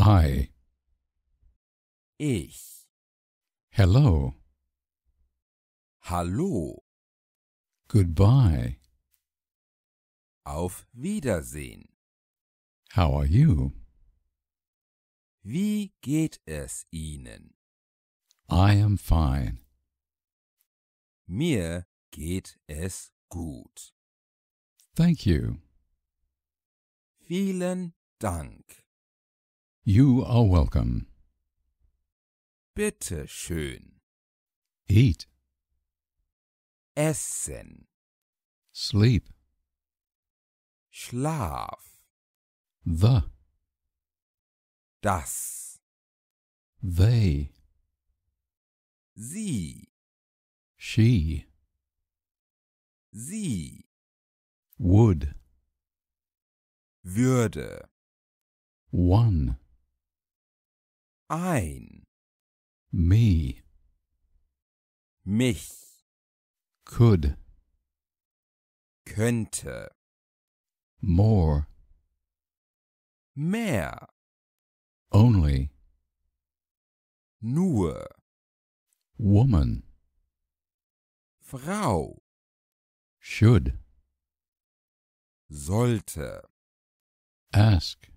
I. Ich. Hello. Hallo. Goodbye. Auf Wiedersehen. How are you? Wie geht es Ihnen? I am fine. Mir geht es gut. Thank you. Vielen Dank. You are welcome. Bitte schön. Eat. Essen. Sleep. Schlaf. The. Das. They. Sie. She. Sie. Would. Würde. One ein me mich could könnte more mehr only nur woman Frau should sollte ask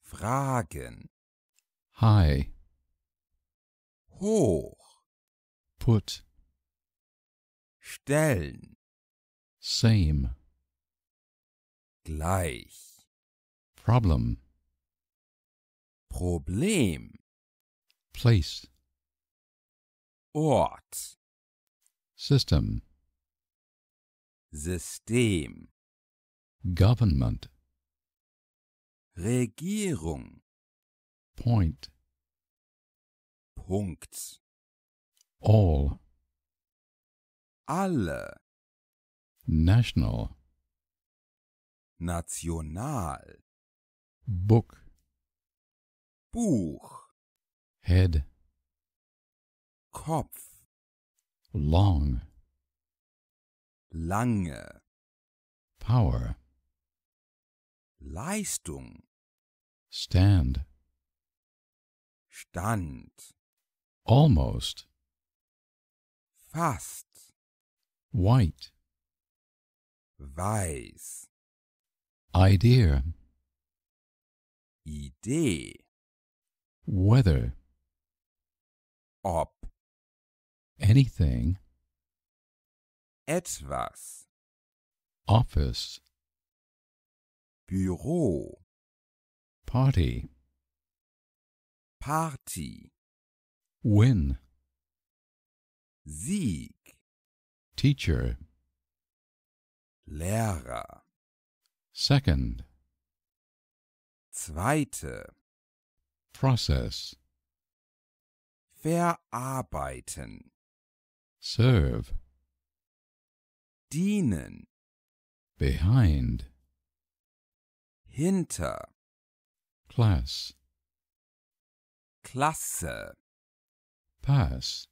fragen high hoch put stellen same gleich problem problem place ort system system government regierung Point. Punkts. All. Alle. National. National. Book. Buch. Head. Kopf. Long. Lange. Power. Leistung. Stand stand, almost, fast, white, weiß, idea, Idee, weather, ob, anything, etwas, office, Büro, party. Party. Win. Sieg. Teacher. Lehrer. Second. Zweite. Process. Verarbeiten. Serve. Dienen. Behind. Hinter. Class. Klasse. Pass.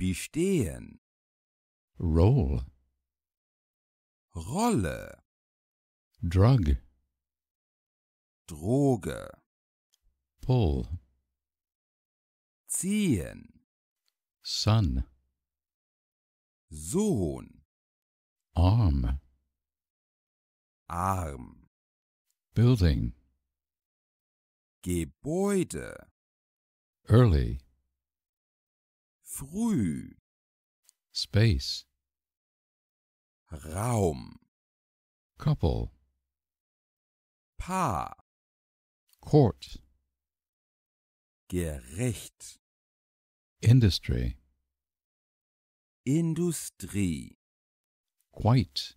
Bestehen. Roll. Rolle. Drug. Droge. Pull. Ziehen. Son. Sohn. Arm. Arm. Building. Gebäude. Early. Früh. Space. Raum. Couple. Paar. Court. Gerecht. Industry. Industrie. Quite.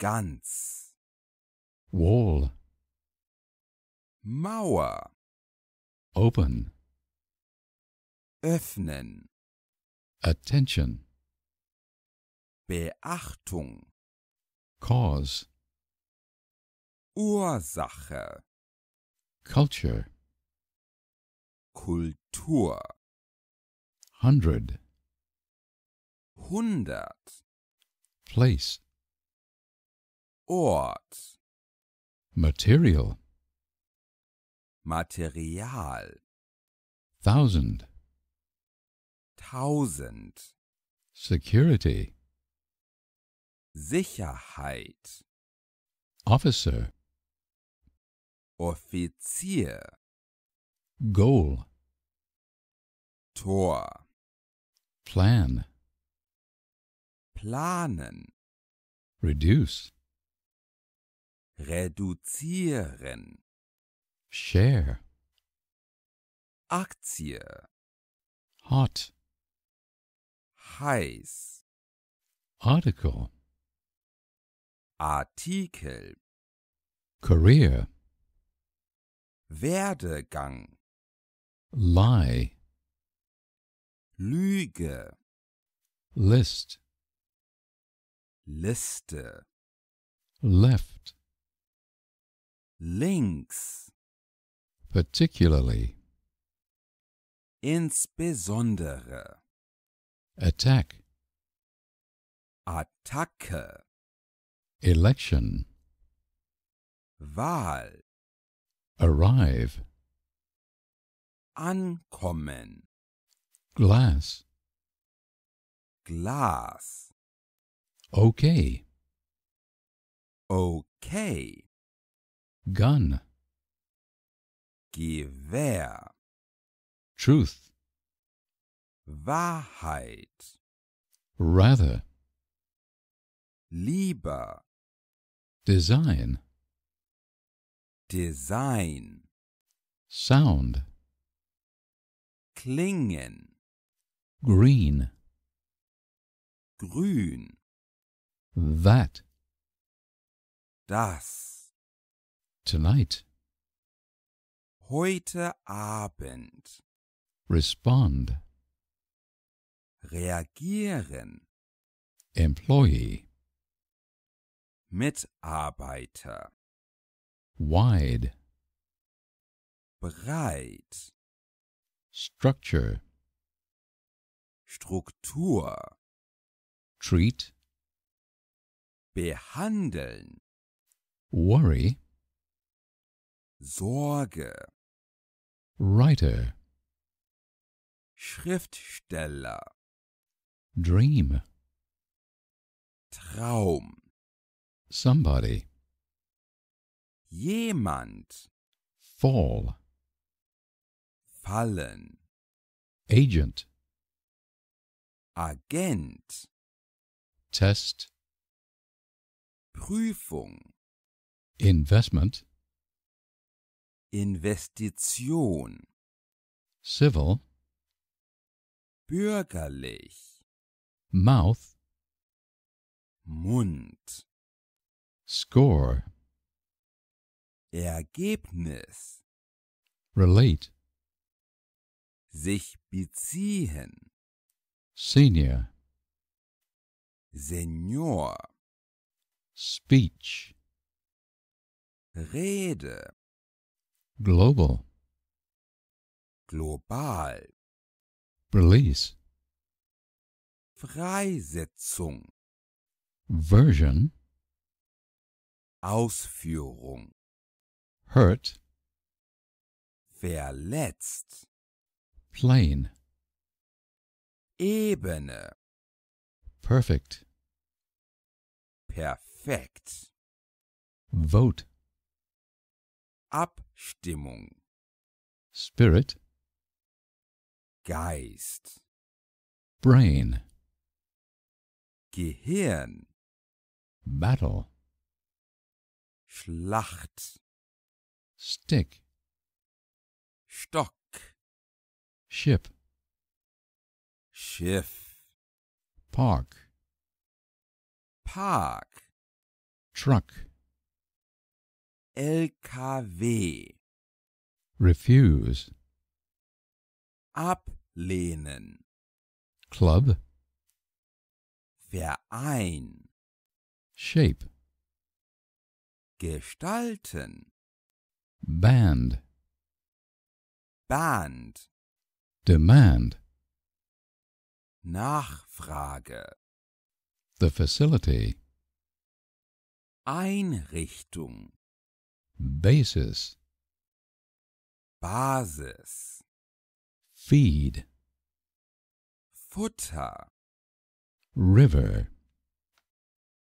Ganz. Wall. Mauer. Open. Öffnen. Attention. Beachtung. Cause. Ursache. Culture. Kultur. Hundred. Hundert. Place. Ort. Material. Material. Thousand. Tausend. Security. Sicherheit. Officer. Offizier. Goal. Tor. Plan. Planen. Reduce. Reduzieren. Share. Aktie. Hot. Heiß. Article. Artikel. Career. Werdegang. Lie. Lüge. List. Liste. Left. Links. particularly insbesondere attack attacke election wahl arrive ankommen glass glass okay okay gun Gewehr. Truth. Wahrheit. Rather. Lieber. Design. Design. Sound. Klingen. Green. Grün. That. Das. Tonight. Heute Abend. Respond. Reagieren. Employee. Mitarbeiter. Wide. Breit. Structure. Struktur. Treat. Behandeln. Worry. Sorge. Writer Schriftsteller Dream Traum Somebody Jemand Fall Fallen Agent Agent Test Prüfung Investment Investition. Civil. Bürgerlich. Mouth. Mund. Score. Ergebnis. Relate. Sich beziehen. Senior. Senior. Speech. Rede. Global. Global. Release. Freisetzung. Version. Ausführung. Hurt. Verletzt. Plain. Ebene. Perfect. Perfekt. Vote. Ab Stimmung. Spirit. Geist. Brain. Gehirn. Battle. Schlacht. Stick. Stock. Ship. Schiff. Park. Park. Truck. LKW. Refuse. Ablehnen. Club. Verein. Shape. Gestalten. Band. Band. Demand. Nachfrage. The facility. Einrichtung. Basis. Basis. Feed. Futter. River.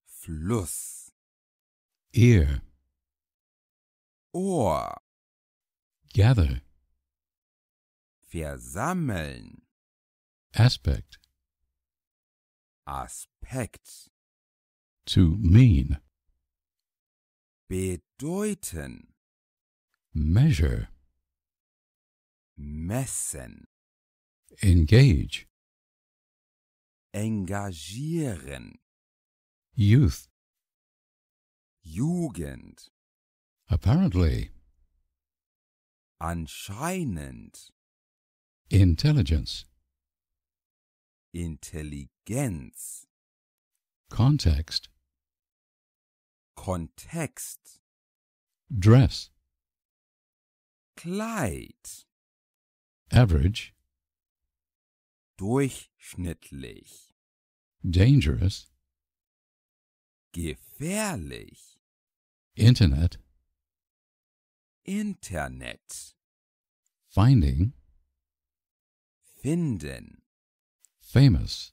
Fluss. Ear. Ohr. Gather. Versammeln. Aspect. Aspekt. To mean bedeuten measure messen engage engagieren youth jugend apparently anscheinend intelligence intelligenz context Kontext Dress Kleid Average Durchschnittlich Dangerous Gefährlich Internet Internet Finding Finden Famous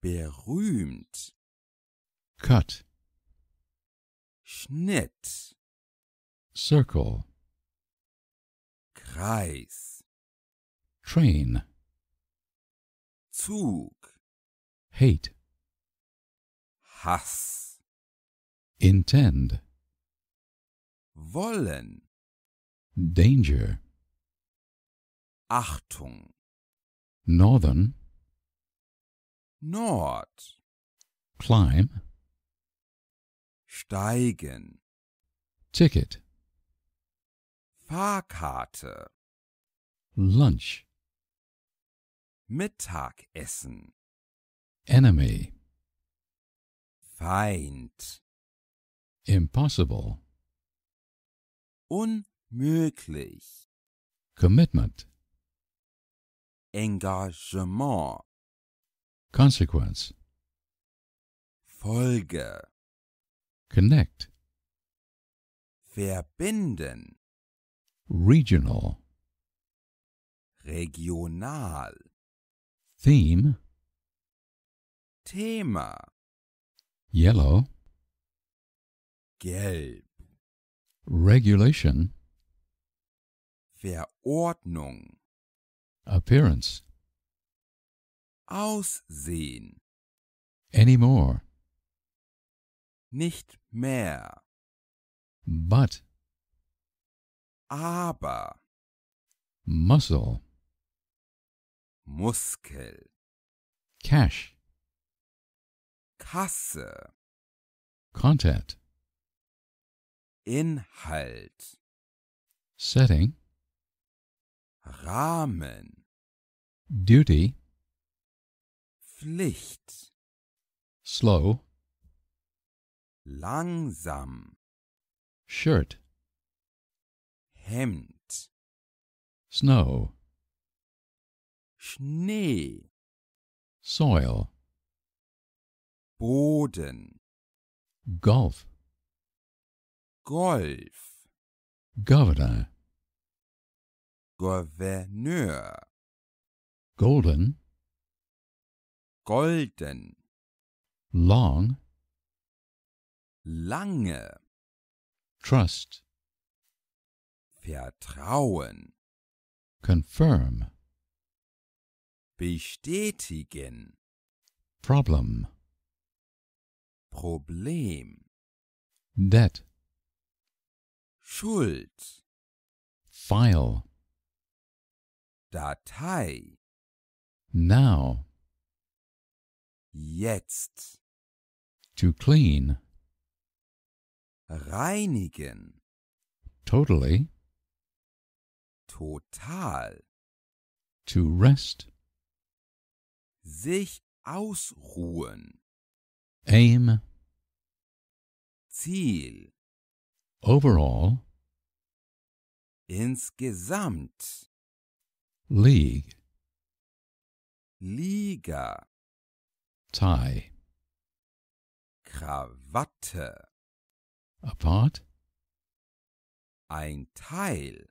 Berühmt Cut Schnitt. Circle. Kreis. Train. Zug. Hate. Hass. Intend. Wollen. Danger. Achtung. Northern. Nord. Climb. steigen Ticket Fahrkarte Lunch Mittagessen Enemy Feind Impossible Unmöglich Commitment Engagement Consequence Folge Connect. Verbinden. Regional. Regional. Theme. Thema. Yellow. Gelb. Regulation. Verordnung. Appearance. Aussehen. Anymore. nicht mehr. But. Aber. Muscle. Muskel. Cash. Kasse. Content. Inhalt. Setting. Rahmen. Duty. Pflicht. Slow. Langsam. Shirt. Hemd. Snow. Schnee. Soil. Boden. Golf. Golf. Governor. Gouverneur. Golden. Golden. Long. Lange. Trust. Vertrauen. Confirm. Bestätigen. Problem. Problem. Debt. Schuld. File. Datei. Now. Jetzt. To clean. reinigen. Totally. Total. To rest. Sich ausruhen. Aim. Ziel. Overall. Insgesamt. League. Liga. Tie. Krawatte. A part. Ein Teil.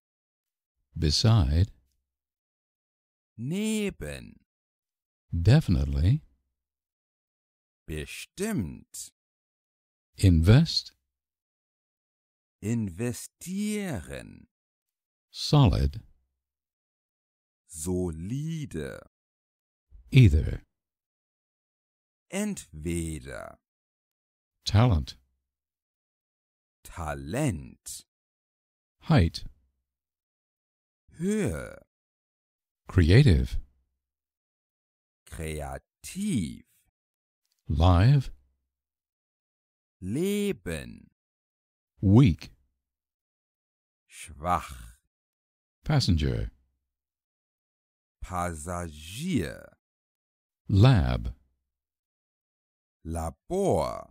Beside. Neben. Definitely. Bestimmt. Invest. Investieren. Solid. Solide. Either. Entweder. Talent. Talent. Height. Höhe. Creative. Kreativ. Live. Leben. Weak. Schwach. Passenger. Passagier. Lab. Labor.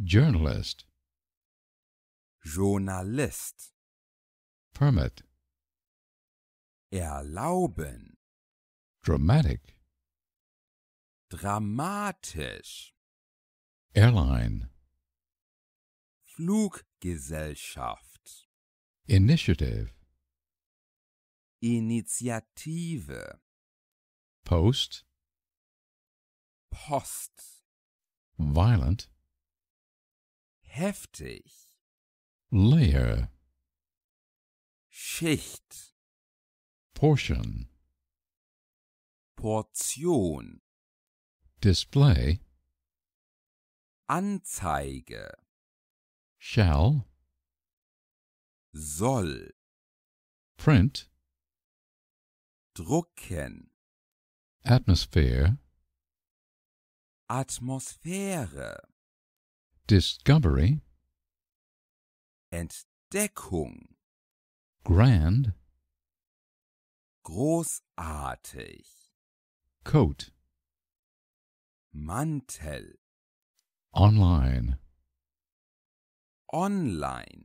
Journalist. Journalist. Permit. Erlauben. Dramatic. Dramatisch. Airline. Fluggesellschaft. Initiative. Initiative. Post. Post. Violent. Heftig. Layer Schicht Portion Portion Display Anzeige Shall Soll Print Drucken Atmosphere Atmosphäre Discovery Entdeckung. Grand. Großartig. Coat. Mantel. Online. Online.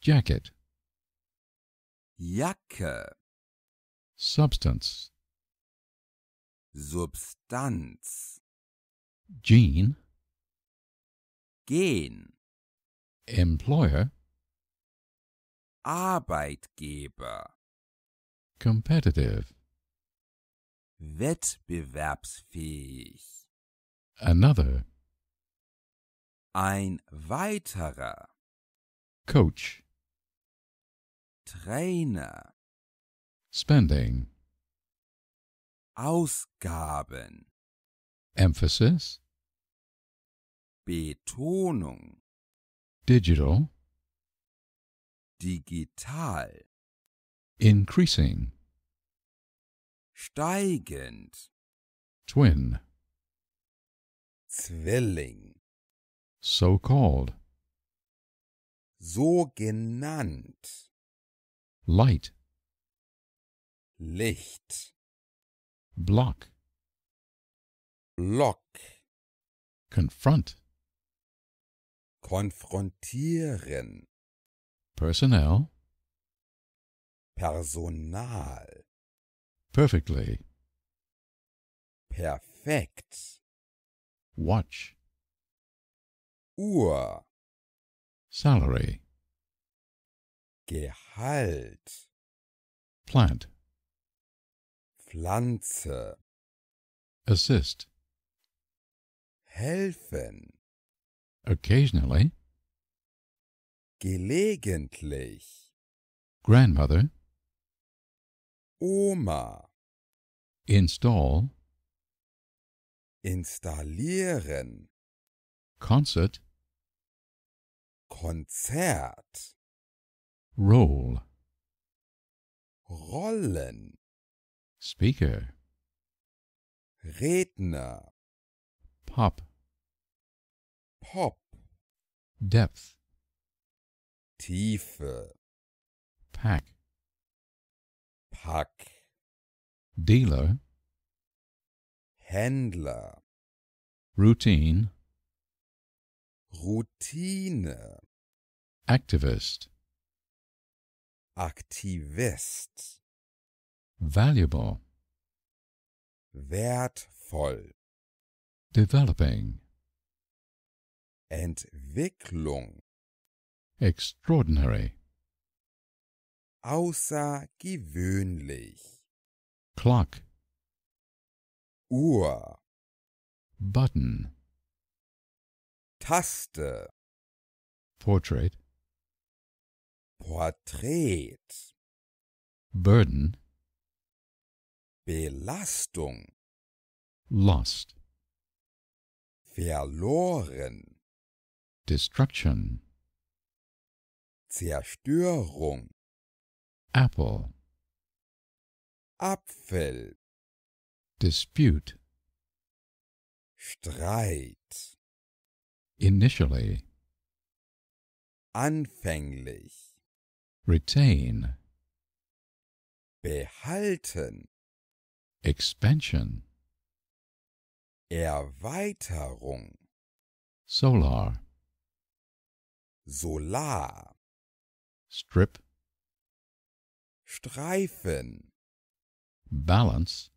Jacket. Jacke. Substance. Substanz. Gene. Gene. Employer Arbeitgeber Competitive Wettbewerbsfähig Another Ein weiterer Coach Trainer Spending Ausgaben Emphasis Betonung digital, digital, increasing, steigend, twin, Zwilling, so called, so genannt, light, Licht, block, block, confront, konfrontieren personnel personal perfectly perfekt watch uhr salary gehalt plant pflanze assist helfen Occasionally. Gelegentlich. Grandmother. Oma. Install. Installieren. Concert. Konzert. Roll. Rollen. Speaker. Redner. Pop. Pop. Depth. Tiefe. Pack. Pack. Dealer. Händler. Routine. Routine. Activist. Aktivist. Valuable. Wertvoll. Developing. Entwicklung. Extraordinary. Außergewöhnlich. Clock. Uhr. Button. Taste. Portrait. Portrait. Burden. Belastung. Lost. Verloren. Destruction. Zerstörung. Apple. Apfel. Dispute. Streit. Initially. Anfänglich. Retain. Behalten. Expansion. Erweiterung. Solar. Solar. Strip. Streifen. Balance.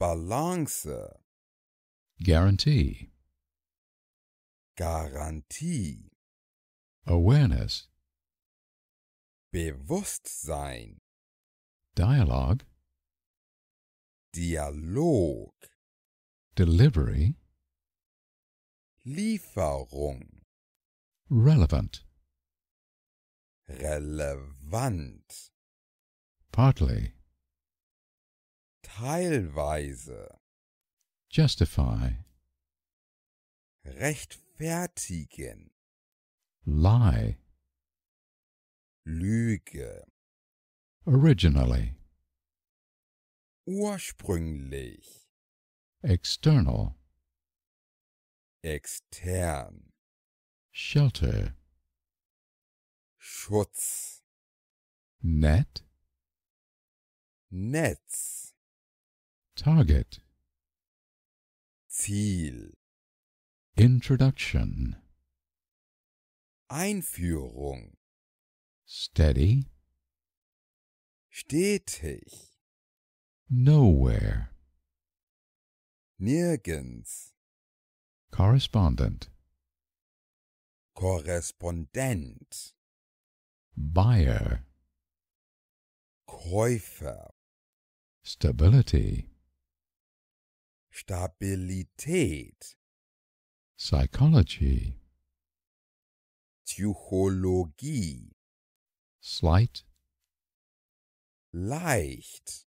Balance. Guarantee. Garantie. Awareness. Bewusstsein. Dialog. Dialog. Delivery. Lieferung relevant. Relevant. Partly. Teilweise. Justify. Rechtfertigen. Lie. Lüge. Originally. Ursprünglich. External. Extern. Shelter. Schutz. Net. Netz. Target. Ziel. Introduction. Einführung. Steady. Stetig. Nowhere. Nirgends. Correspondent. Korrespondent Buyer Käufer Stability Stabilität Psychology Psychologie Slight Leicht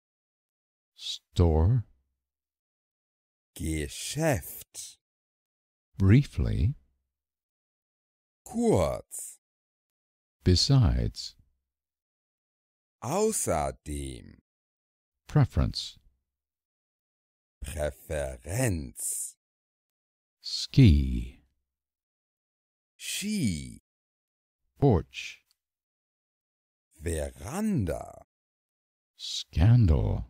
Store Geschäft Briefly kurz. Besides. Außerdem. Preference. Präferenz. Ski. Ski. Porch. Veranda. Scandal.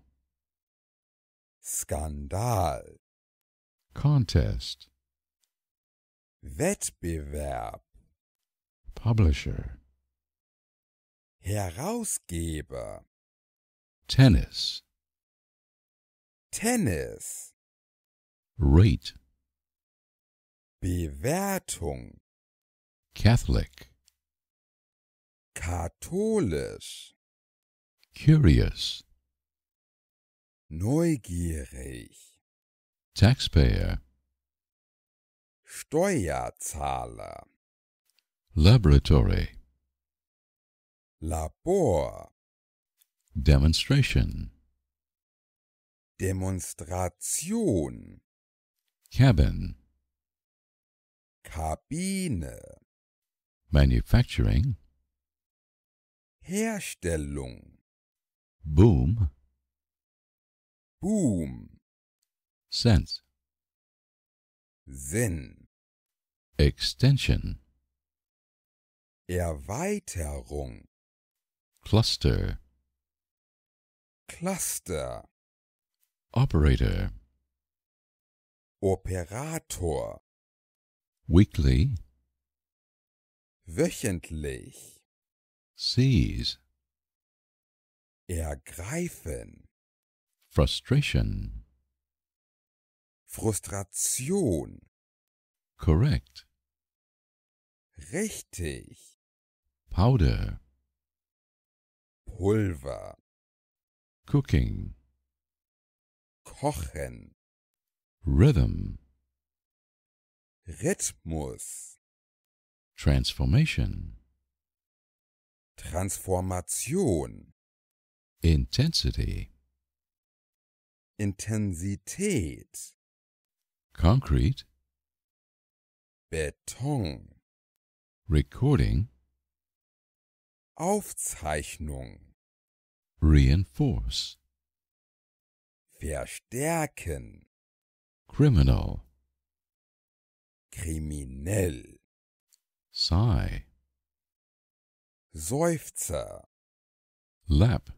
Skandal. Contest. Wettbewerb. Publisher. Herausgeber. Tennis. Tennis. Rate. Bewertung. Catholic. Katholisch. Curious. Neugierig. Taxpayer. Steuerzahler. Laboratory. Labor. Demonstration. Demonstration. Cabin. Kabine. Manufacturing. Herstellung. Boom. Boom. Sense. Sinn. Extension. Erweiterung Cluster Cluster Operator Operator Weekly Wöchentlich Seize Ergreifen Frustration Frustration Correct Richtig Powder. Pulver. Cooking. Kochen. Rhythm. Rhythmus. Transformation. Transformation. Intensity. Intensität. Concrete. Beton. Recording. Aufzeichnung. Reinforce. Verstärken. Criminal. Kriminell. Sigh. Seufzer. Lap.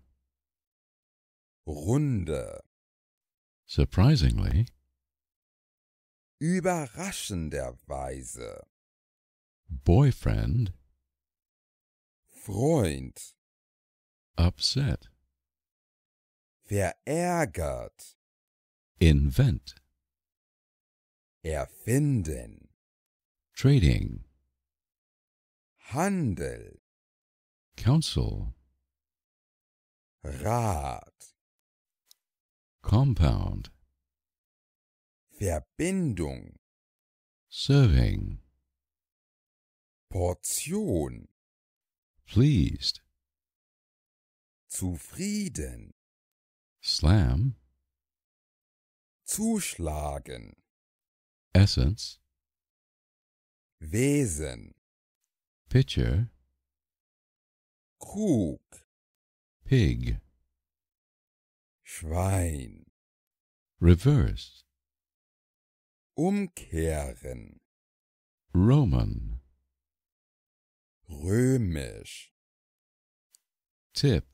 Runde. Surprisingly. Überraschenderweise. Boyfriend. Freund. Upset. Verärgert. Invent. Erfinden. Trading. Handel. Council. Rat. Compound. Verbindung. Serving. Portion. pleased. Zufrieden. Slam. Zuschlagen. Essence. Wesen. Pitcher. Krug. Pig. Schwein. Reverse. Umkehren. Roman. Römisch. Tipp.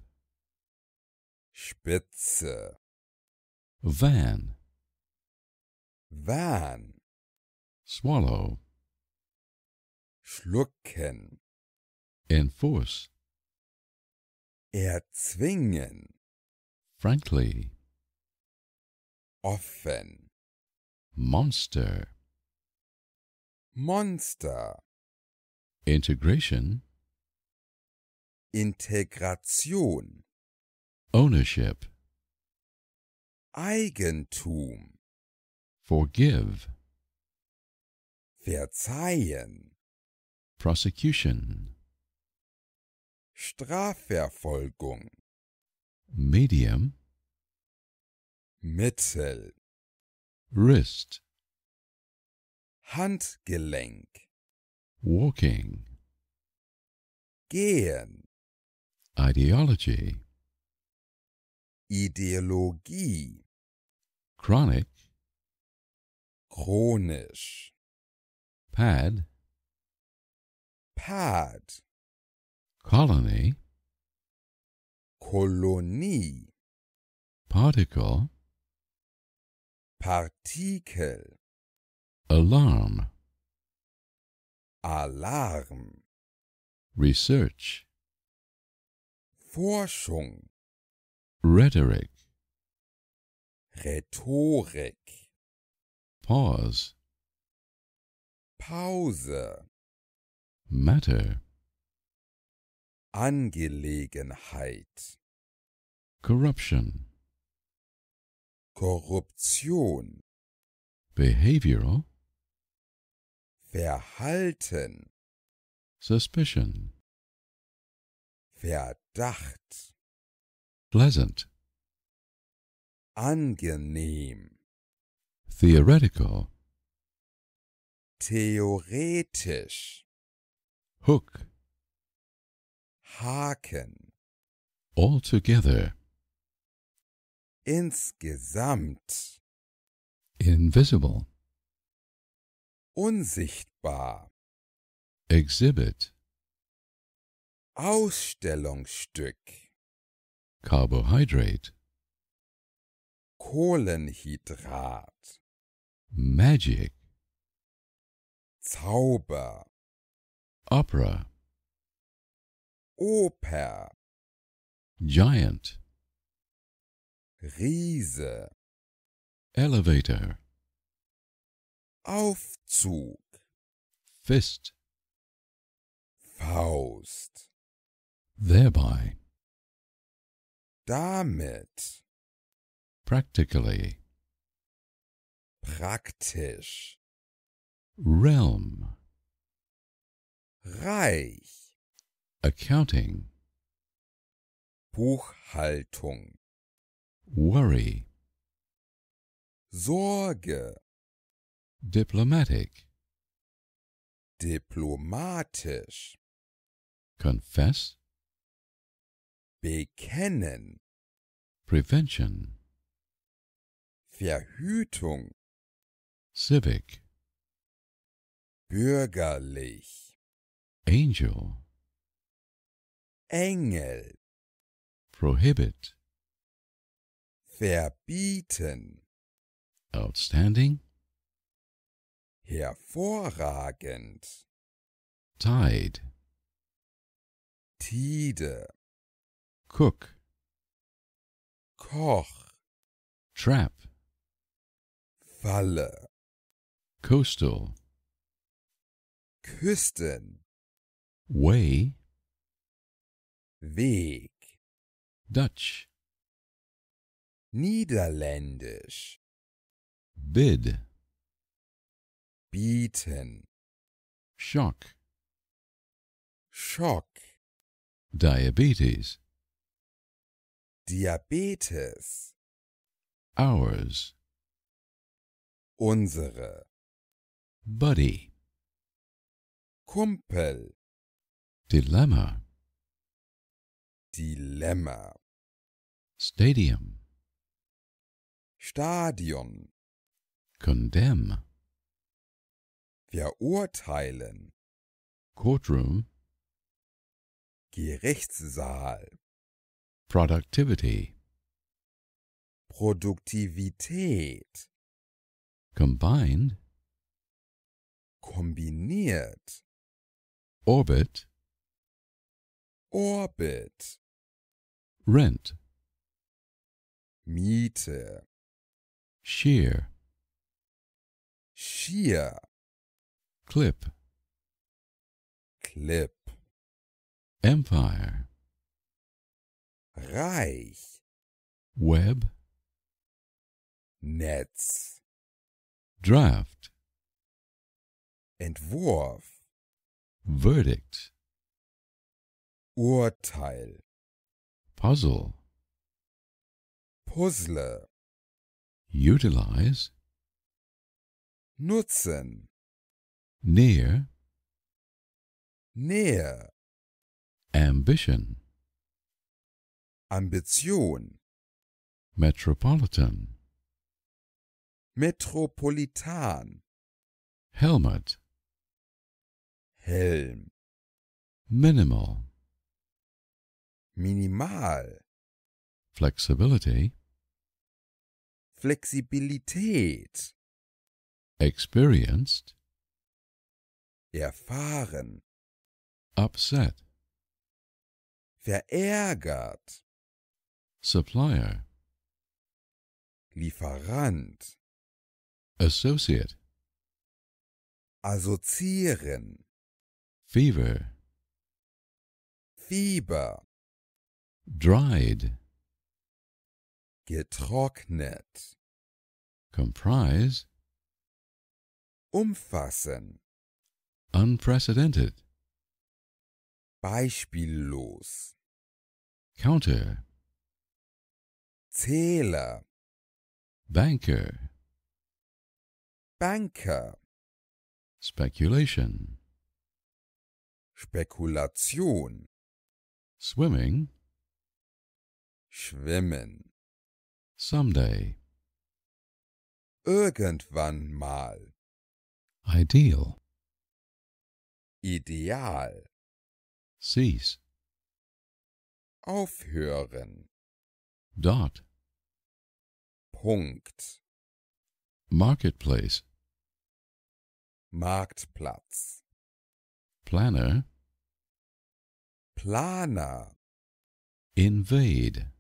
Spitze. Van. Van. Swallow. Schlucken. Enforce. Erzwingen. Frankly. Offen. Monster. Monster. Integration. Integration. Ownership. Eigentum. Forgive. Verzeihen. Prosecution. Strafverfolgung. Medium. Mittel. Wrist. Handgelenk. walking, gehen, ideology, Ideologie, chronic, chronisch, pad, pad, colony, Kolonie, particle, Partikel, alarm, Alarm. Research. Forschung. Rhetoric. Rhetorik. Pause. Pause. Matter. Angelegenheit. Corruption. Korruption. Behavioral. Verhalten. Suspicion. Verdacht. Pleasant. Angenehm. Theoretical. Theoretisch. Hook. Haken. Altogether. Insgesamt. Invisible unsichtbar. Exhibit Ausstellungsstück Carbohydrate Kohlenhydrat Magic Zauber Opera Oper Giant Riese Elevator Aufzug. Fist. Faust. Thereby. Damit. Practically. Praktisch. Realm. Reich. Accounting. Buchhaltung. Worry. Sorge. Diplomatic. Diplomatisch. Confess. Bekennen. Prevention. Verhütung. Civic. Bürgerlich. Angel. Engel. Prohibit. Verbieten. Outstanding. Hervorragend. Tide. Tide. Cook. Koch. Trap. Falle. Coastal. Küsten. Way. Weg. Dutch. Niederländisch. Bid bieten. Schock. Schock. Diabetes. Diabetes. Ours. Unsere. Buddy. Kumpel. Dilemma. Dilemma. Stadium. Stadion. Condemn verurteilen. Courtroom. Gerichtssaal. Productivity. Produktivität. Combined. Kombiniert. Orbit. Orbit. Rent. Miete. Sheer. Sheer. clip clip empire reich web netz draft entwurf verdict urteil puzzle puzzle utilize nutzen near near ambition ambition metropolitan metropolitan helmet helm minimal minimal flexibility flexibilität experienced erfahren, upset, verärgert, supplier, Lieferant, associate, assoziieren, fever, Fieber, dried, getrocknet, comprise, umfassen, Unprecedented. Beispiellos. Counter. Zähler. Banker. Banker. Speculation. Spekulation. Swimming. Schwimmen. Someday. Irgendwann mal. Ideal. Ideal. Cease. Aufhören. Dot. Punkt. Marketplace. Marktplatz. Planner. Planer. Invade.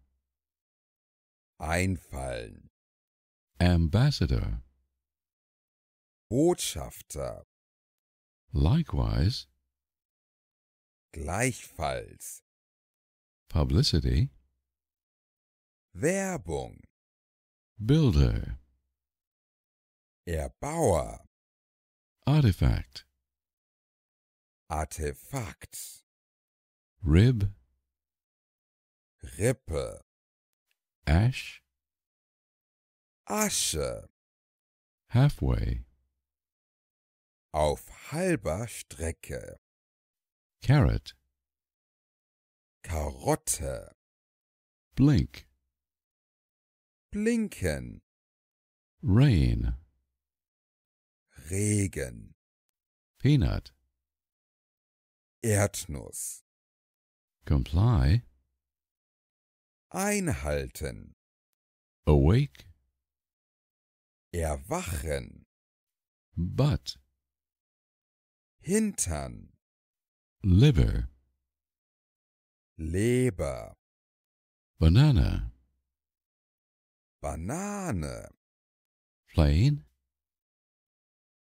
Einfallen. Ambassador. Botschafter. Likewise. Gleichfalls. Publicity. Werbung. Builder. Erbauer. Artifact. Artefakt. Rib. Rippe. Ash. Asche. Halfway. auf halber Strecke. Carrot. Karotte. Blink. Blinken. Rain. Regen. Peanut. Erdnuss. Comply. Einhalten. Awake. Erwachen. But. Hintern. Liver. Leber. Banana. Banane. Plain.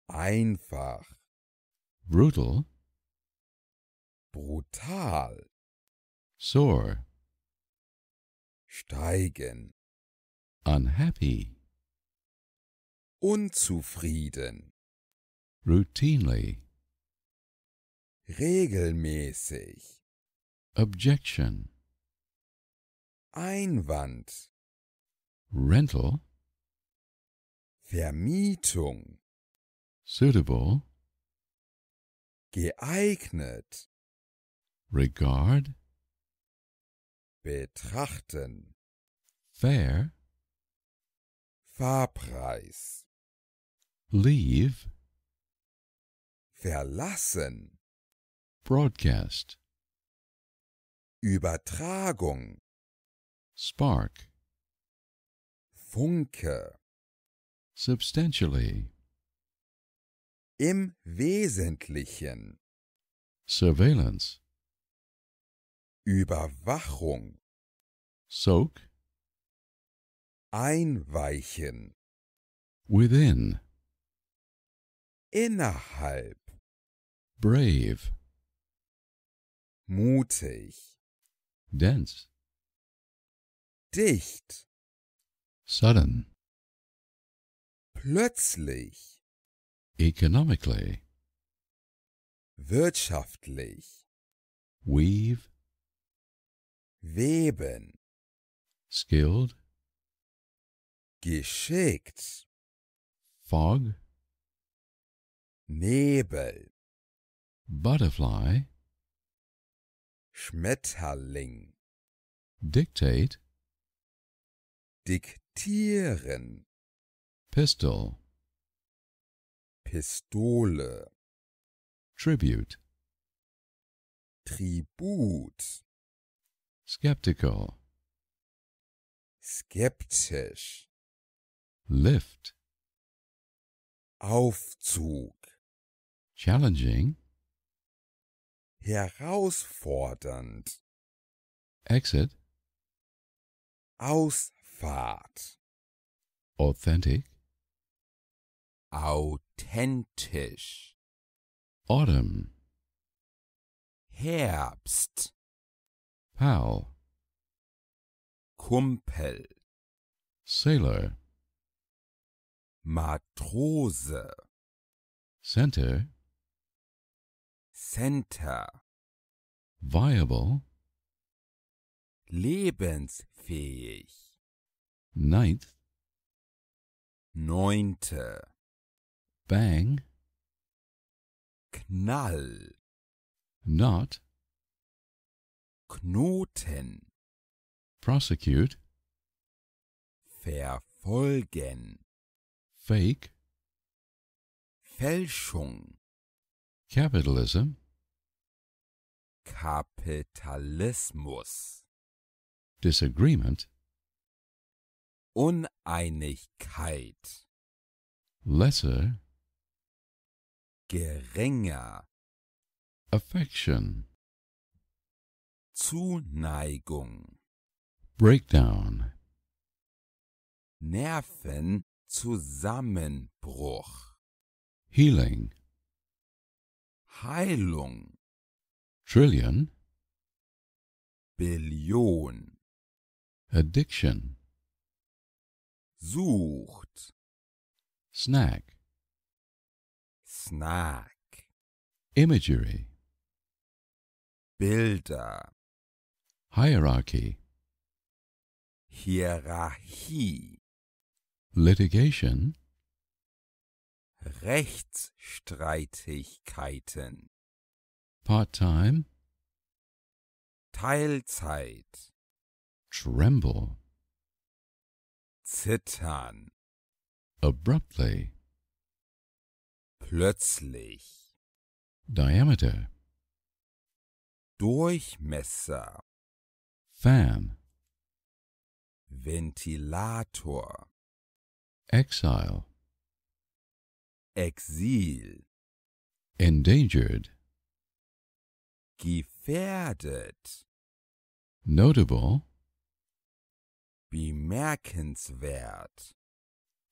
Einfach. Brutal. Brutal. Sore. Steigen. Unhappy. Unzufrieden. Routinely regelmäßig. Objection. Einwand. Rental. Vermietung. Suitable. Geeignet. Regard. Betrachten. Fair. Fahrpreis. Leave. Verlassen. Broadcast. Übertragung. Spark. Funke. Substantially. Im Wesentlichen. Surveillance. Überwachung. Soak. Einweichen. Within. Innerhalb. Brave. mutig, dense, dicht, sudden, plötzlich, economically, wirtschaftlich, weave, weben, skilled, geschickt, fog, Nebel, butterfly, Schmetterling. Dictate. Diktieren. Pistol. Pistole. Tribute. Tribut. Skeptical. Skeptisch. Lift. Aufzug. Challenging herausfordernd. Exit. Ausfahrt. Authentic. Authentisch. Autumn. Herbst. Pal. Kumpel. Sailor. Matrose. Center. center. Viable. Lebensfähig. Ninth. Neunte. Bang. Knall. Not. Knoten. Prosecute. Verfolgen. Fake. Fälschung. Capitalism. Kapitalismus. Disagreement. Uneinigkeit. Lesser. Geringer. Affection. Zuneigung. Breakdown. Nervenzusammenbruch. Healing. Heilung. Trillion. Billion. Addiction. Sucht. Snack. Snack. Imagery. Bilder. Hierarchy. Hierarchie. Litigation. Rechtsstreitigkeiten. Part-time. Teilzeit. Tremble. Zittern. Abruptly. Plötzlich. Diameter. Durchmesser. Fan. Ventilator. Exile. Exil. Endangered. gefährdet notable bemerkenswert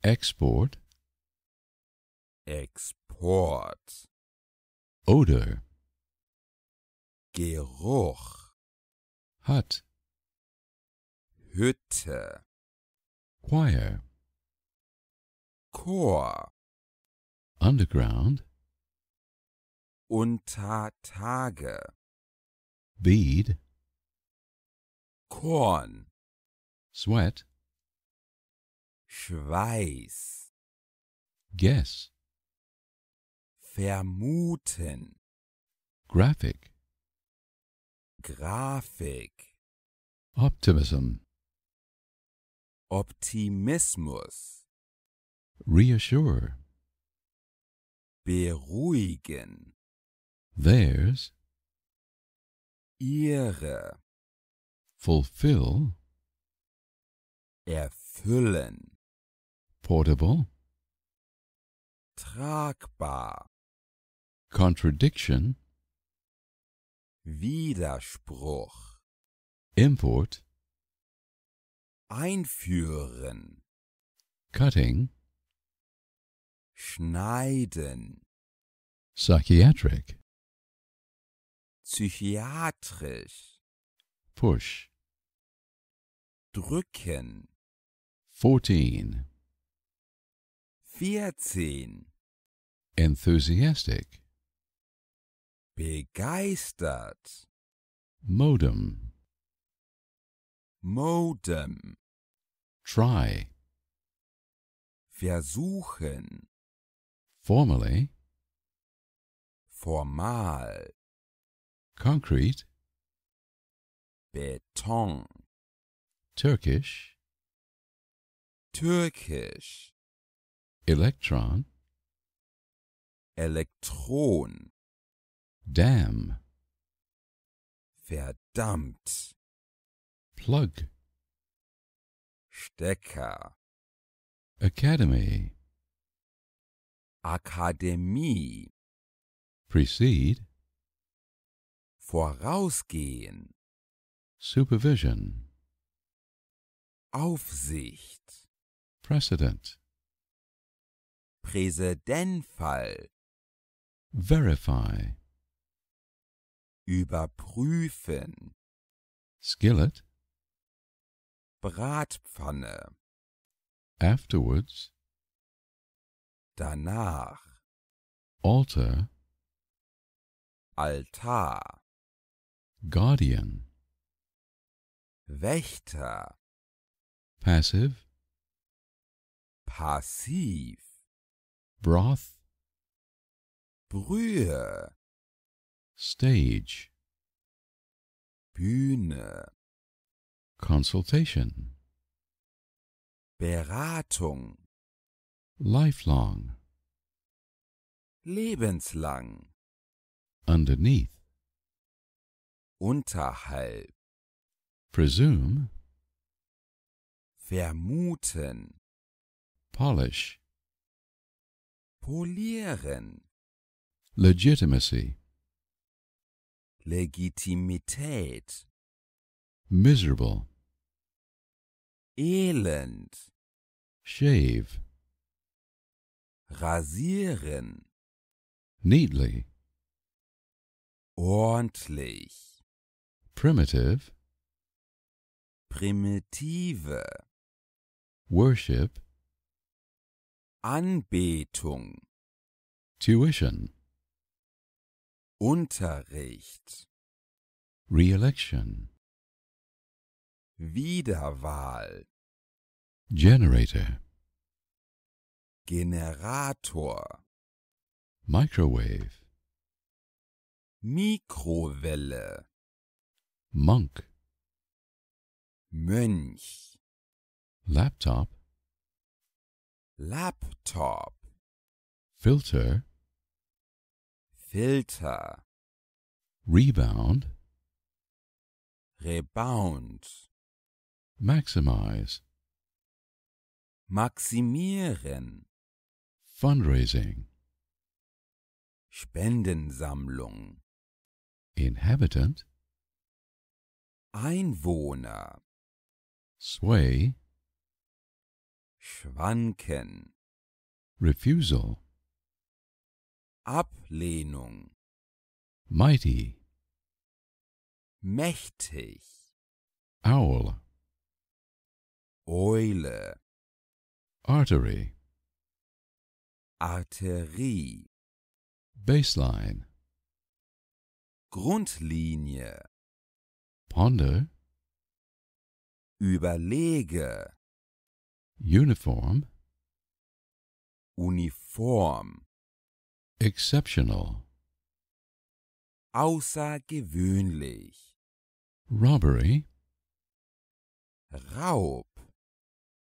export export odor geruch Hut. hütte choir chor underground unter tage bead, corn, sweat, Schweiß, guess, vermuten, graphic, Grafik, optimism, Optimismus, reassure, beruhigen, theirs, ihre. Fulfill. Erfüllen. Portable. Tragbar. Contradiction. Widerspruch. Import. Einführen. Cutting. Schneiden. Psychiatric psychiatrisch push drücken 14 14 enthusiastic begeistert modem modem try versuchen formally formal Concrete. Beton. Turkish. Türkisch. Electron. Elektron. Dam. Verdammt. Plug. Stecker. Academy. Akademie. Precede. vorausgehen supervision Aufsicht precedent Präsedentfall verify überprüfen skillet Bratpfanne afterwards danach Alter. Altar Guardian. Wächter. Passive. Passiv. Broth. Brühe. Stage. Bühne. Consultation. Beratung. Lifelong. Lebenslang. Underneath. unterhalb. Presume. Vermuten. Polish. Polieren. Legitimacy. Legitimität. Miserable. Elend. Shave. Rasieren. Neatly. Ordentlich primitive, primitive, worship, Anbetung, tuition, Unterricht, reelection Wiederwahl, generator, Generator, microwave, Mikrowelle Monk. Mönch. Laptop. Laptop. Filter. Filter. Rebound. Rebound. Maximize. Maximieren. Fundraising. Spendensammlung. Inhabitant. Einwohner. Sway. Schwanken. Refusal. Ablehnung. Mighty. Mächtig. Owl. Eule. Artery. Arterie. Baseline. Grundlinie. Ponder. Überlege. Uniform. Uniform. Exceptional. Außergewöhnlich. Robbery. Raub.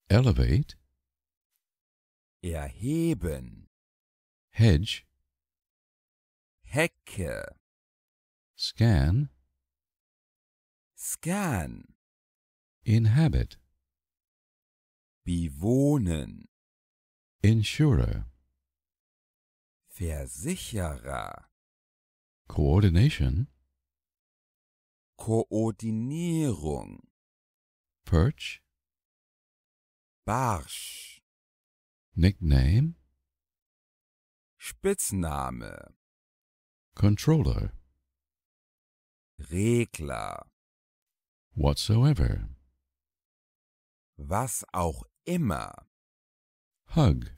Elevate. Erheben. Hedge. Hecke. Scan. Scan. Inhabit. Bewohnen. Insurer. Versicherer. Coordination. Koordinierung. Perch. Barsch. Nickname. Spitzname. Controller. Regler whatsoever. Was auch immer. Hug.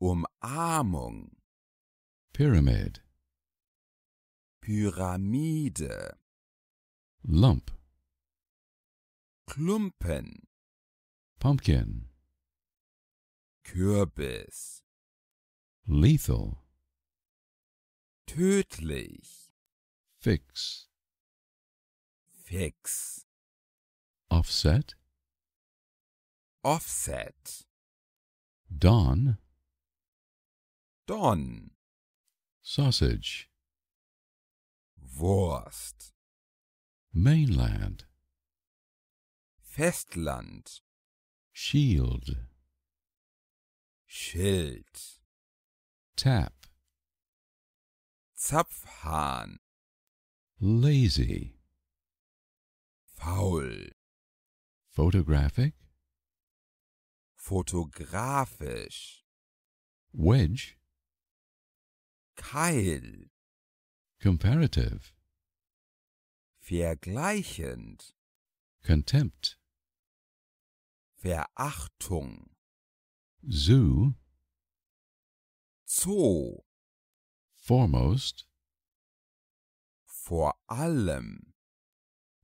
Umarmung. Pyramid. Pyramide. Lump. Klumpen. Pumpkin. Kürbis. Lethal. Tödlich. Fix. fix offset offset don don sausage Wurst mainland Festland shield Schild tap Zapfhahn lazy faul. Photographic? Fotografisch. Wedge? Keil. Comparative. Vergleichend. Contempt. Verachtung. Zoo. Zoo. Foremost. Vor allem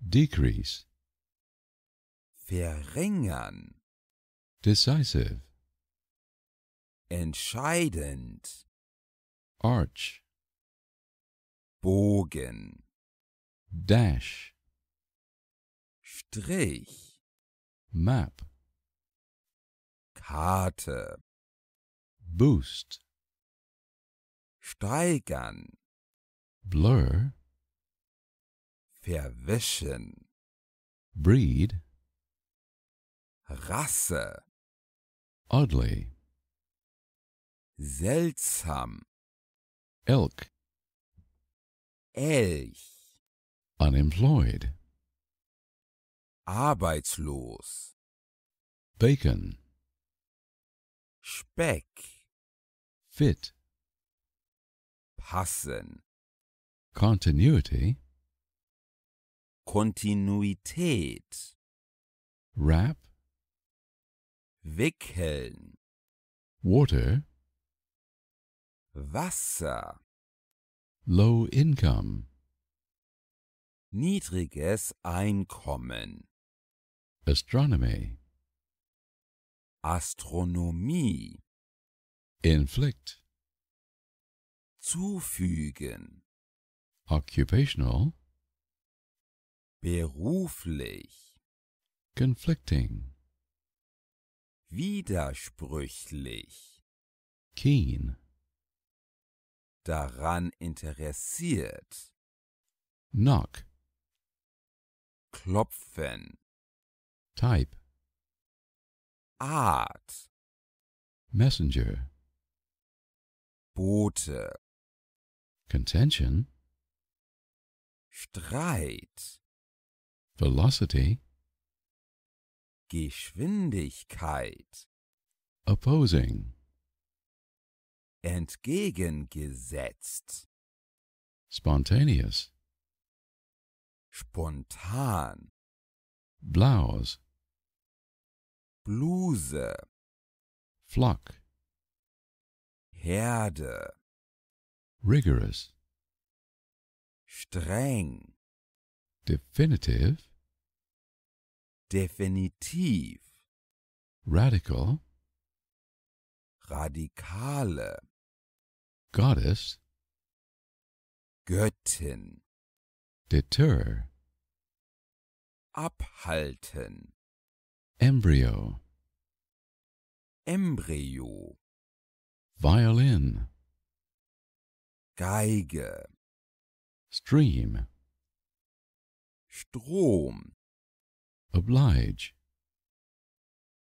decrease, verringern, decisive, entscheidend, arch, Bogen, dash, Strich, map, Karte, boost, steigern, blur, verwischen. Breed. Rasse. Oddly. Seltsam. Elk. Elch. Unemployed. Arbeitslos. Bacon. Speck. Fit. Passen. Continuity. Kontinuität. Wrap. Wickeln. Water. Wasser. Low income. Niedriges Einkommen. Astronomy. Astronomie. Inflict. Zufügen. Occupational beruflich conflicting widersprüchlich keen daran interessiert knock klopfen type art messenger bote contention streit velocity, Geschwindigkeit, opposing, entgegengesetzt, spontaneous, spontan, blouse, Bluse, flock, Herde, rigorous, streng, definitive, Definitiv. Radical. Radikale. Goddess. Göttin. Deter. Abhalten. Embryo. Embryo. Violin. Geige. Stream. Strom. oblige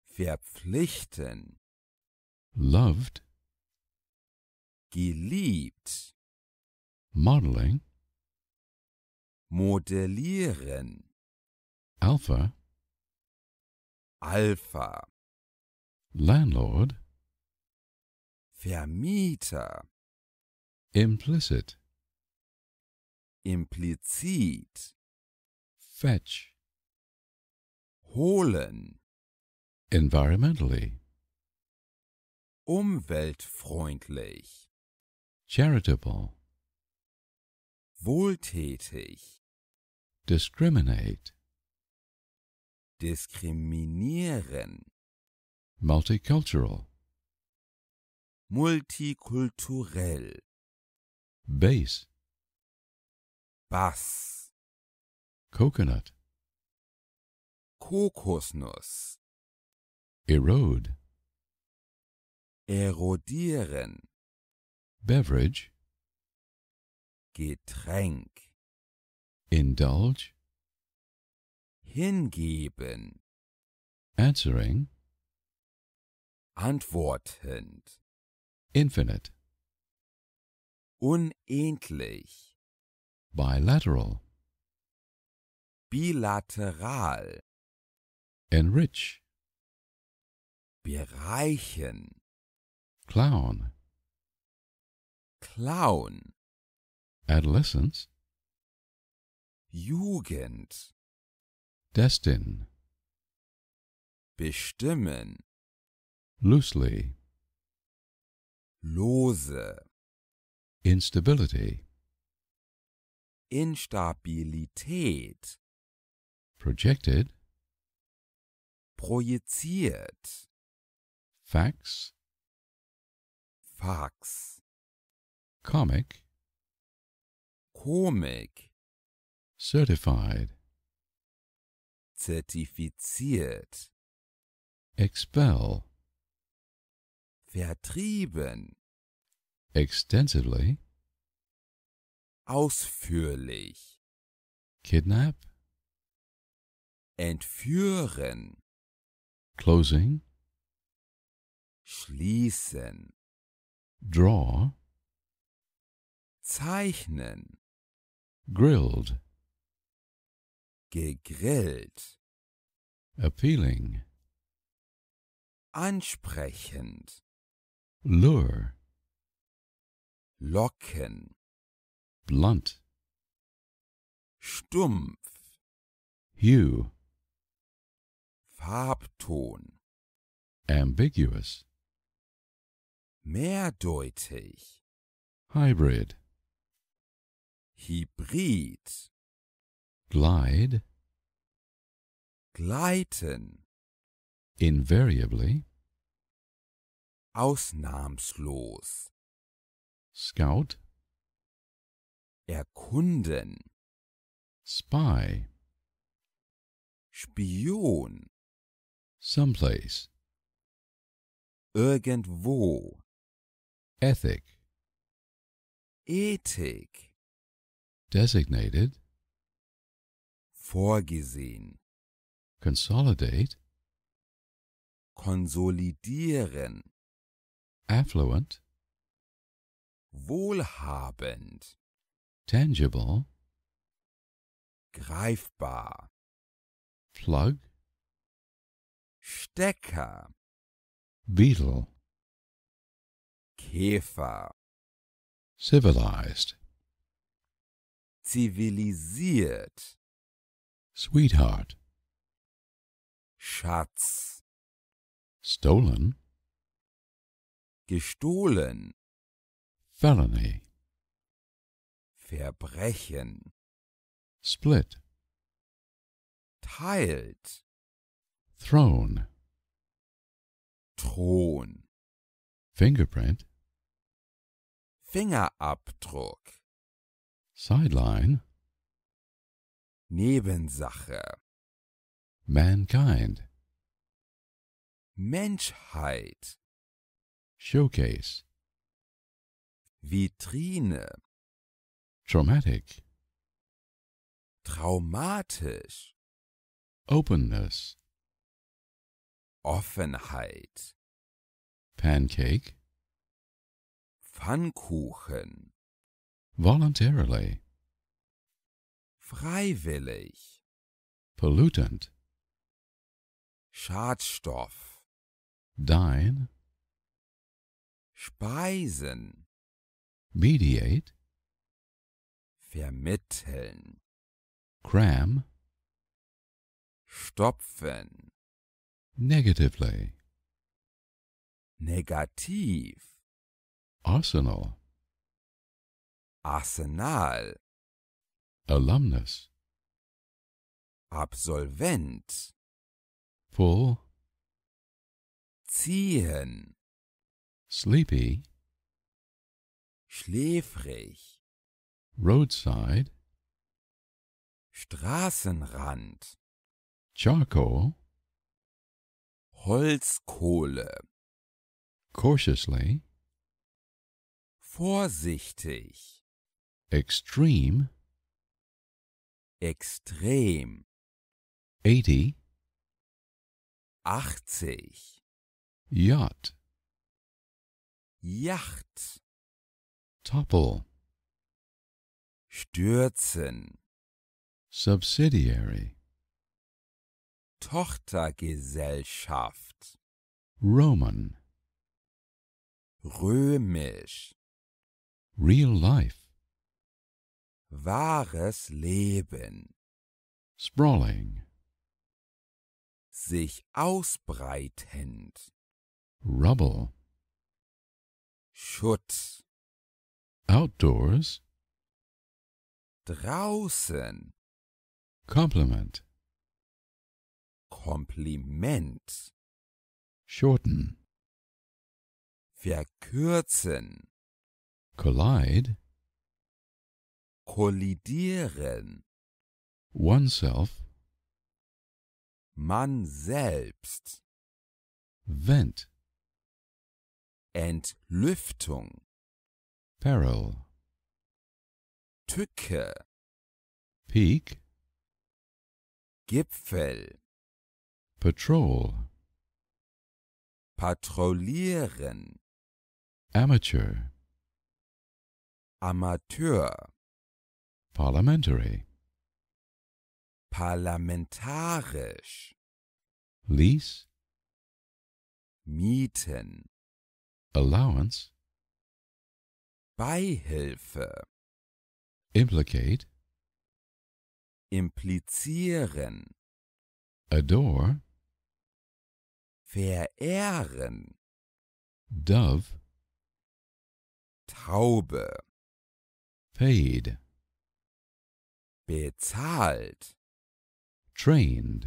verpflichten loved geliebt modeling modellieren alpha alpha landlord vermieter implicit implizit fetch holen. Environmentally. Umweltfreundlich. Charitable. Wohltätig. Discriminate. Diskriminieren. Multicultural. Multikulturell. Bass. Bass. Coconut. Kokosnuss. Erode. Erodieren. Beverage. Getränk. Indulge. Hingeben. Answering. Antwortend. Infinite. Unendlich. Bilateral. Bilateral. Enrich. Bereichen. Clown. Clown. Adolescence. Jugend. Destin. Bestimmen. Loosely. Lose. Instability. Instabilität. Projected. projiziert. Fax. Fax. Comic. Comic. Certified. Zertifiziert. Expel. Vertrieben. Extensively. Ausführlich. Kidnap. Entführen. Closing. Schließen. Draw. Zeichnen. Grilled. Gegrillt. Appealing. Ansprechend. Lure. Locken. Blunt. Stumpf. Hue. Farbton. Ambiguous. Mehrdeutig. Hybrid. Hybrid. Glide. Gleiten. Invariably. Ausnahmslos. Scout. Erkunden. Spy. Spion. Someplace. Irgendwo. Ethic. Ethik. Designated. Vorgesehen. Consolidate. Konsolidieren. Affluent. Wohlhabend. Tangible. Greifbar. Plug. Stecker. Beetle. Käfer. Civilized. Zivilisiert. Sweetheart. Schatz. Stolen. Gestohlen. Felony. Verbrechen. Split. Teilt. Throne. Thron. Fingerprint. Fingerabdruck. Sideline. Nebensache. Mankind. Menschheit. Showcase. Vitrine. Traumatic. Traumatisch. Openness. Offenheit. Pancake. Pfannkuchen. Voluntarily. Freiwillig. Pollutant. Schadstoff. Dein. Speisen. Mediate. Vermitteln. Cram. Stopfen negatively. Negativ. Arsenal. Arsenal. Alumnus. Absolvent. Full. Ziehen. Sleepy. Schläfrig. Roadside. Straßenrand. Charcoal. Holzkohle. Cautiously. Vorsichtig. Extreme. Extrem. 80. 80. Yacht. Yacht. Topple. Stürzen. Subsidiary. Tochtergesellschaft. Roman. Römisch. Real life. Wahres Leben. Sprawling. Sich ausbreitend. Rubble. Schutt. Outdoors. Draußen. Compliment. Kompliment. Shorten. Verkürzen. Collide. Kollidieren. Oneself. Man selbst. Vent. Entlüftung. Peril. Tücke. Peak. Gipfel. Patrol. Patrouillieren. Amateur. Amateur. Parliamentary. Parlamentarisch. Lease. Mieten. Allowance. Beihilfe. Implicate. Implizieren. Adore verehren. Dove. Taube. Paid. Bezahlt. Trained.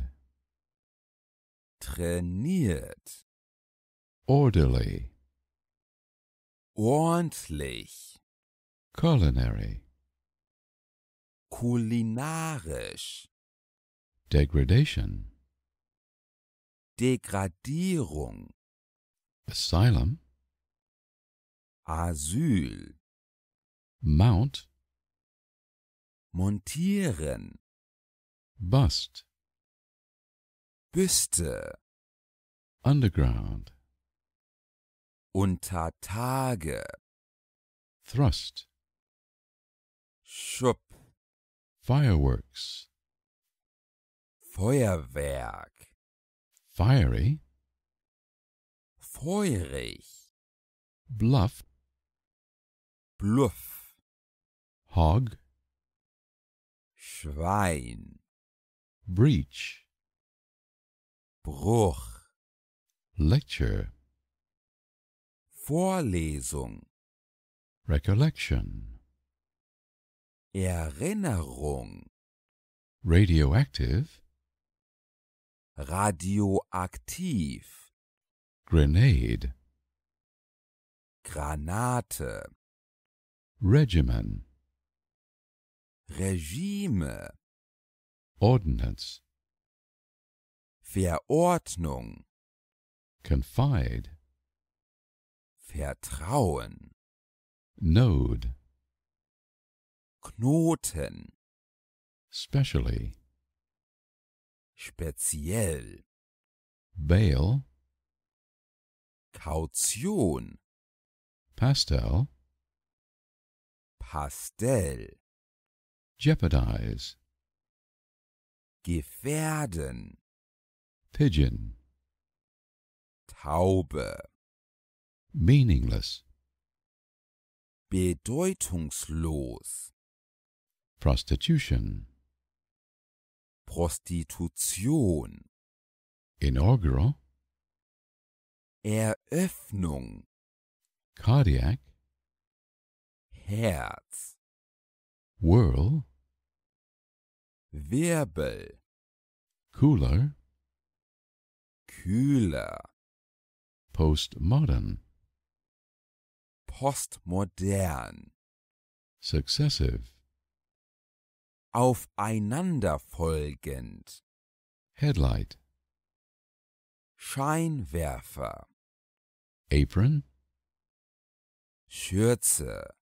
Trainiert. Orderly. Ordentlich. Culinary. Kulinarisch. Degradation. Degradierung. Asylum. Asyl. Mount. Montieren. Bust. Büste. Underground. Unter Tage. Thrust. Schupp. Fireworks. Feuerwerk. Fiery. Feurig. Bluff. Bluff. Hog. Schwein. Breach. Bruch. Lecture. Vorlesung. Recollection. Erinnerung. Radioactive radioaktiv. Grenade. Granate. Regimen. Regime. Ordinance. Verordnung. Confide. Vertrauen. Node. Knoten. Specially. Speziell. Bail. Kaution. Pastel. Pastel. Jeopardize. Gefährden. Pigeon. Taube. Meaningless. Bedeutungslos. Prostitution. Prostitution. Inaugural. Eröffnung. Cardiac. Herz. Whirl. Wirbel. Cooler. Kühler. Postmodern. Postmodern. Successive aufeinanderfolgend. Headlight. Scheinwerfer. Apron. Schürze.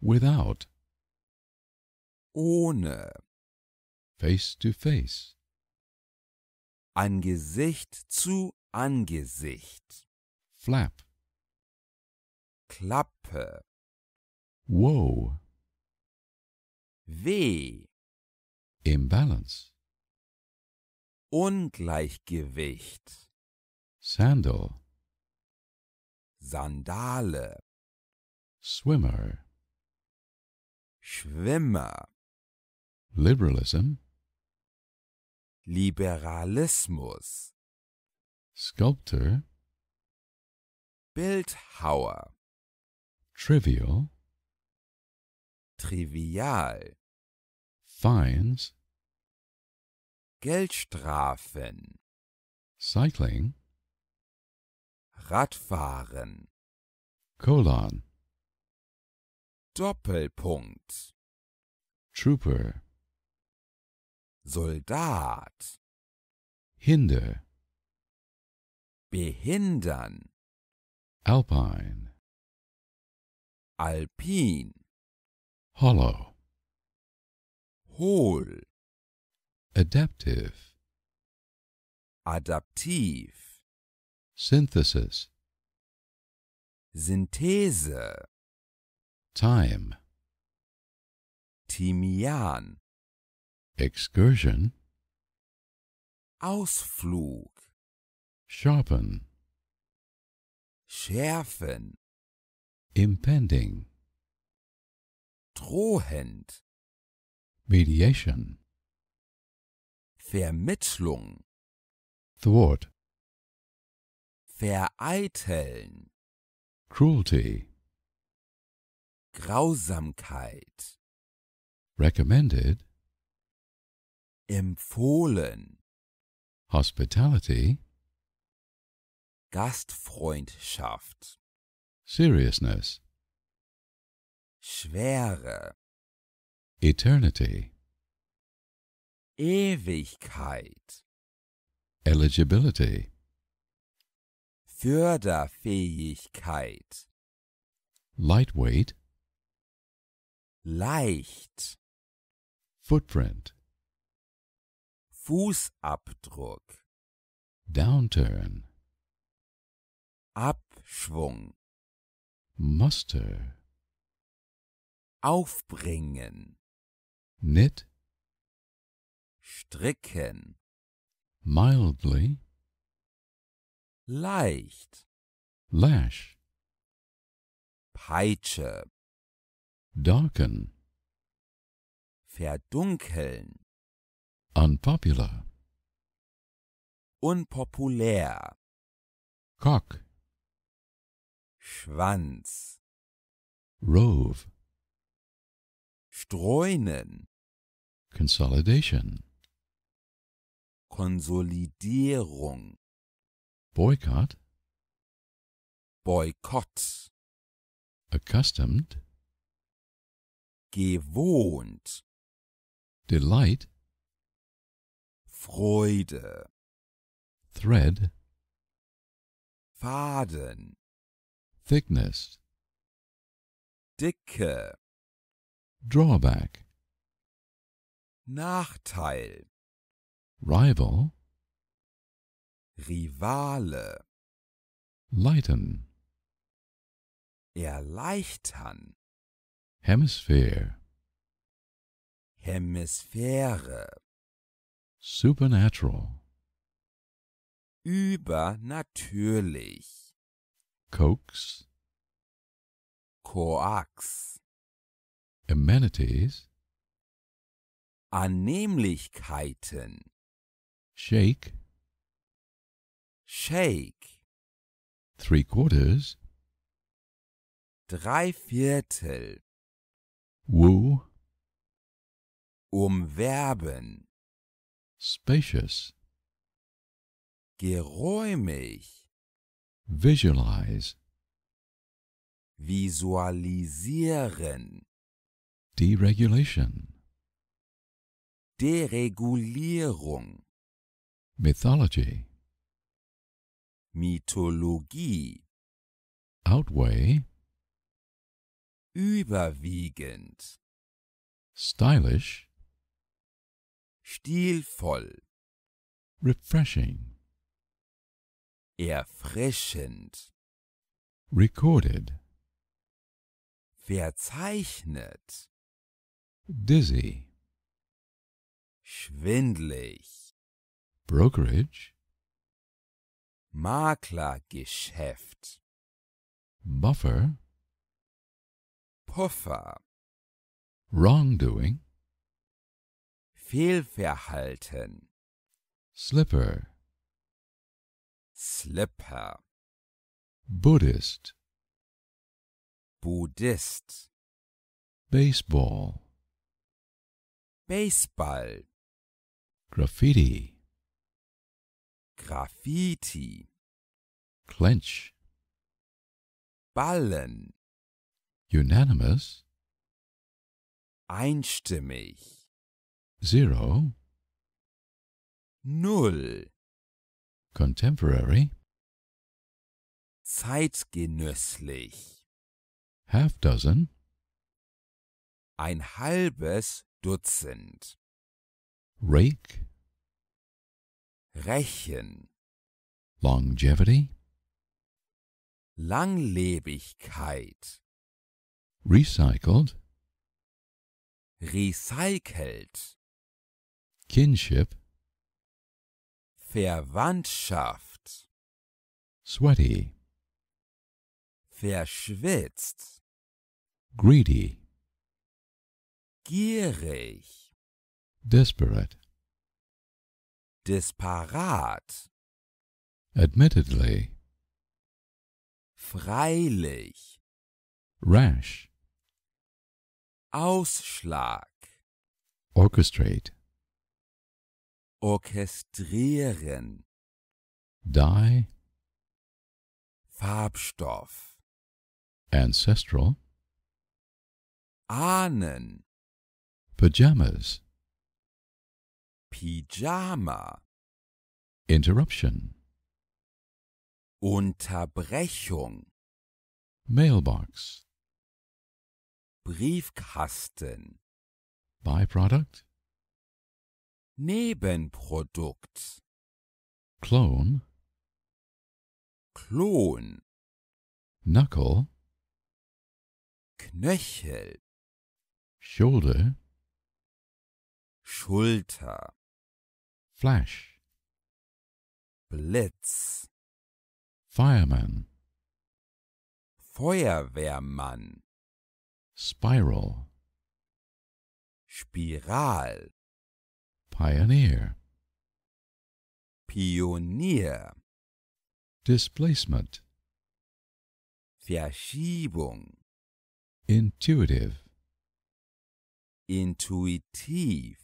Without. Ohne. Face to face. Angesicht zu Angesicht. Flap. Klappe. Wow. W. Imbalance. Ungleichgewicht. Sandal. Sandale. Swimmer. Schwimmer. Liberalism. Liberalismus. Sculptor. Bildhauer. Trivial. Trivial. Fines. Geldstrafen. Cycling. Radfahren. Colon. Doppelpunkt. Trooper. Soldat. Hinder. Behindern. Alpine. Alpin. hollow, whole adaptive, Adaptive, synthesis, Synthese, time, Timian, excursion, Ausflug, sharpen, schärfen, impending. drohend. Mediation. Vermittlung. Thwart. Vereiteln. Cruelty. Grausamkeit. Recommended. Empfohlen. Hospitality. Gastfreundschaft. Seriousness. Schwere. Eternity. Ewigkeit. Eligibility. Förderfähigkeit. Lightweight. Leicht. Footprint. Fußabdruck. Downturn. Abschwung. Muster aufbringen, knit, stricken, mildly, leicht, lash, Peitsche, darken, verdunkeln, unpopular, unpopulär, cock, Schwanz, rove, Streunen. Consolidation. Konsolidierung. Boycott. Boykott. Accustomed. Gewohnt. Delight. Freude. Thread. Faden. Thickness. Dicke. Drawback. Nachteil. Rival. Rivale. Leiten. Erleichtern. Hemisphere. Hemisphäre. Supernatural. Übernatürlich. Coax. Koax amenities, Annehmlichkeiten, shake, shake, three quarters, drei Viertel, woo, umwerben, spacious, geräumig, visualize, visualisieren, Deregulation. Deregulierung. Mythology. Mythologie. Outweigh. Überwiegend. Stylish. Stilvoll. Refreshing. Erfrischend. Recorded. Verzeichnet. Dizzy. Schwindlig. Brokerage. Maklergeschäft. Buffer. Puffer. Wrongdoing. Fehlverhalten. Slipper. Slipper. Buddhist. Buddhist. Baseball. Baseball. Graffiti. Graffiti. Clench. Ballen. Unanimous. Einstimmig. Zero. Null. Contemporary. Zeitgenüsslich. Half dozen. Ein halbes Dutzend. Rake. Rechen. Longevity. Langlebigkeit. Recycled. Recycelt. Kinship. Verwandtschaft. Sweaty. Verschwitzt. Greedy gierig desperate disparat admittedly freilich rash Ausschlag orchestrate orchestrieren dye Farbstoff ancestral ahnen Pajamas. Pyjama. Interruption. Unterbrechung. Mailbox. Briefkasten. Byproduct. Nebenprodukt. Clone. Klon. Knuckle. Knöchel. Shoulder. Schulter. Flash. Blitz. Fireman. Feuerwehrmann. Spiral. Spiral. Pioneer. Pionier. Displacement. Verschiebung. Intuitive. Intuitiv.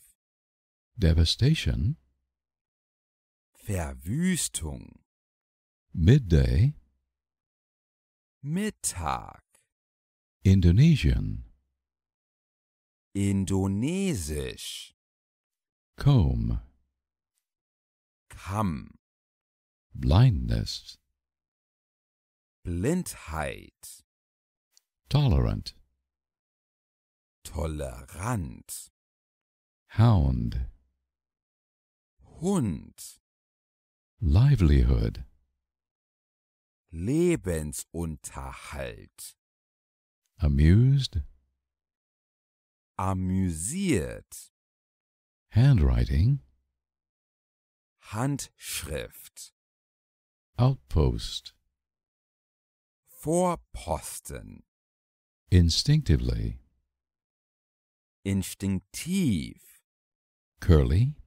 devastation, Verwüstung, midday, Mittag, Indonesian, Indonesisch, comb, Kamm, blindness, Blindheit, tolerant, tolerant, hound, Hund. Livelihood. Lebensunterhalt. Amused. Amüsiert. Handwriting. Handschrift. Outpost. Vorposten. Instinctively. Instinktiv. Curly.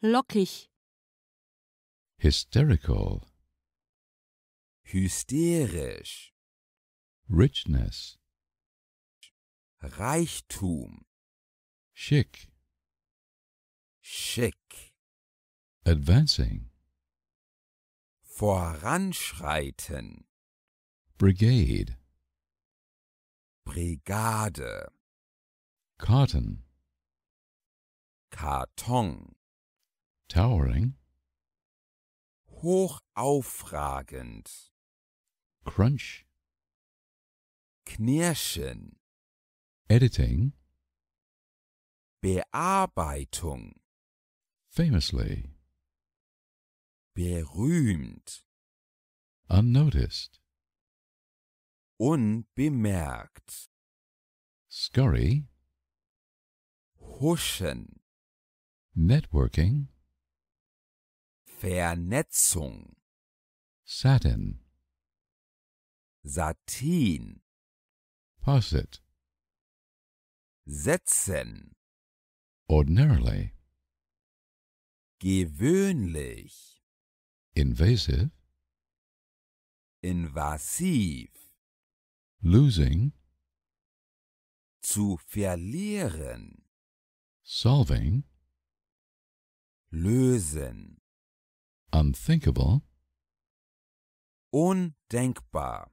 lockig hysterical hysterisch richness reichtum schick schick advancing voranschreiten brigade brigade Karton Karton Towering. Hochaufragend. Crunch. Knirschen. Editing. Bearbeitung. Famously. Berühmt. Unnoticed. Unbemerkt. Scurry. Huschen. Networking. Vernetzung. Satin. Satin. Posit. Setzen. Ordinarily. Gewöhnlich. Invasive. Invasiv. Losing. Zu verlieren. Solving. Lösen. unthinkable, undenkbar,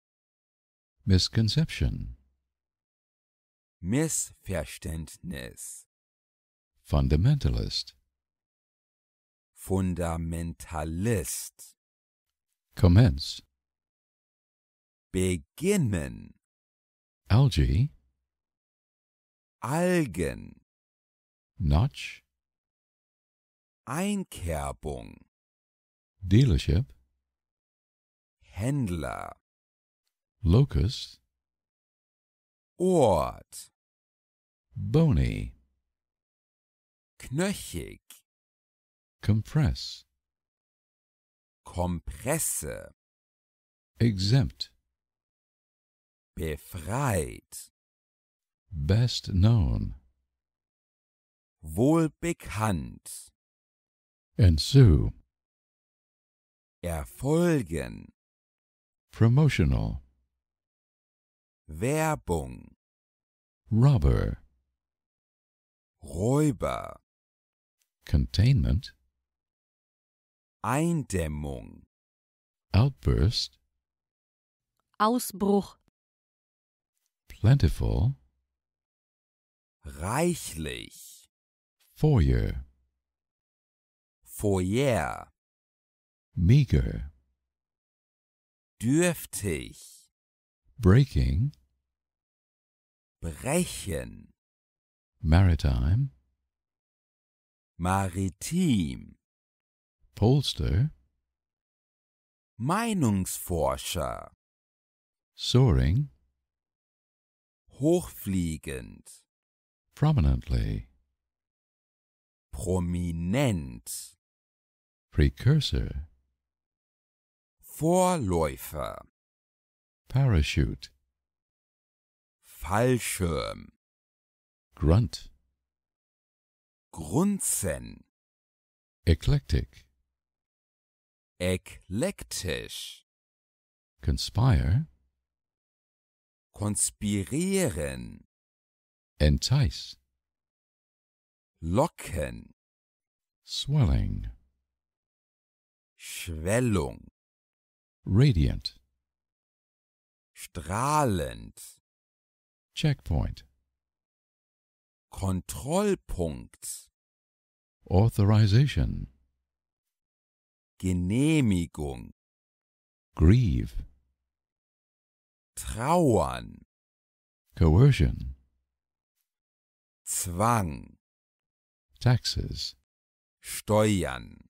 misconception, Missverständnis, fundamentalist, Fundamentalist, commence, beginnen, algae, Algen, Notch, Einkerbung, Dealership. Händler. Locust. Ort. Bony. Knöchig. Compress. Kompresse. Exempt. Befreit. Best known. Wohlbekannt, And Ensue. Erfolgen. Promotional. Werbung. Robber. Räuber. Containment. Eindämmung. Outburst. Ausbruch. Plentiful. Reichlich. Foyer. Foyer. Meager. Dürftig. Breaking. Brechen. Maritime. Maritim. Polster. Meinungsforscher. Soaring. Hochfliegend. Prominently. Prominent. Precursor. Vorläufer Parachute Fallschirm Grunt Grunzen Eclectic Eklektisch Conspire Konspirieren Entice Locken Swelling Schwellung Radiant. Strahlend. Checkpoint. Kontrollpunkt. Authorization. Genehmigung. Grieve. Trauern. Coercion. Zwang. Taxes. Steuern.